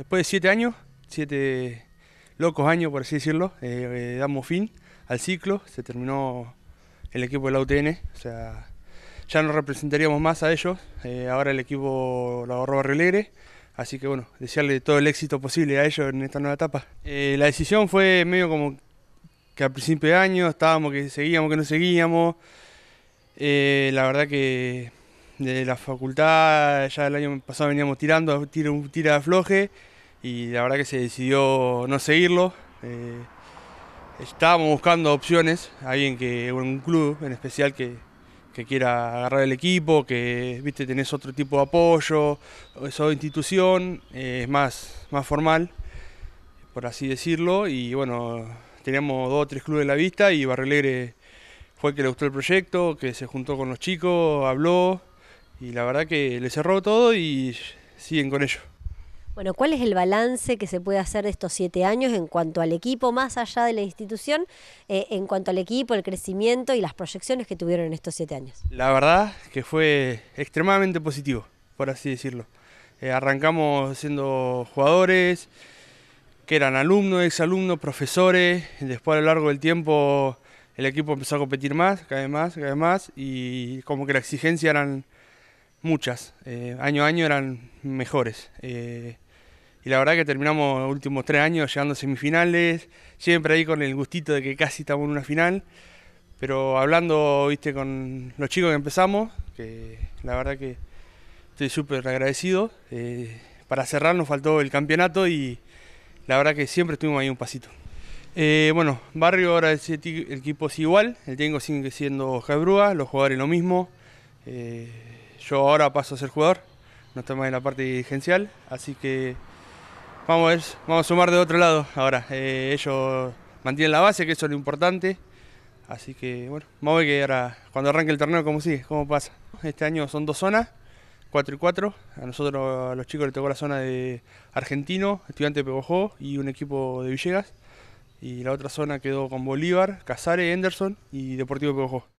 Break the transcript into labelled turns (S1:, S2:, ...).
S1: Después de siete años, siete locos años, por así decirlo, eh, eh, damos fin al ciclo, se terminó el equipo de la UTN, o sea, ya no representaríamos más a ellos, eh, ahora el equipo lo agarró a Alegre, así que bueno, desearle todo el éxito posible a ellos en esta nueva etapa. la decisión fue medio como que al principio de año estábamos que seguíamos, que no seguíamos, la verdad que de la facultad, ya el año pasado veníamos tirando, tira, a floje y la verdad que se decidió no seguirlo. Eh, estábamos buscando opciones, alguien que, un club en especial que, quiera agarrar el equipo, que viste, tenés otro tipo de apoyo, es otra institución, eh, es más, más formal, por así decirlo, y bueno, teníamos dos o tres clubes en la vista y Barrelegre fue el que le gustó el proyecto, que se juntó con los chicos, habló y la verdad que le cerró todo y siguen con ellos bueno, ¿cuál es el balance que se puede hacer de estos siete años en cuanto al equipo, más allá de la institución, eh, en cuanto al equipo, el crecimiento y las proyecciones que tuvieron en estos siete años? La verdad que fue extremadamente positivo, por así decirlo. Eh, arrancamos siendo jugadores que eran alumnos, exalumnos, profesores, después a lo largo del tiempo el equipo empezó a competir más, cada vez más, cada vez más, y como que la exigencia eran muchas, eh, año a año eran mejores y la verdad que terminamos los últimos tres años llegando a semifinales, siempre ahí con el gustito de que casi estamos en una final, pero hablando viste con los chicos que empezamos, que la verdad que estoy súper agradecido. Eh, para cerrar nos faltó el campeonato y la verdad que siempre estuvimos ahí un pasito. Eh, bueno, Barrio ahora el, equipo es igual, el técnico sigue siendo Jabrúa, los jugadores lo mismo. Eh, yo ahora paso a ser jugador, no estoy más en la parte dirigencial, así que Vamos a vamos a sumar de otro lado ahora. Eh, ellos mantienen la base, que eso es lo importante. Así que bueno, vamos a ver que ahora, cuando arranque el torneo, cómo sigue, cómo pasa. Este año son dos zonas, 4 y 4. A nosotros, a los chicos, les tocó la zona de Argentino, Estudiante de Pegojó y un equipo de Villegas. Y la otra zona quedó con Bolívar, Casares, Henderson y Deportivo Pegojó.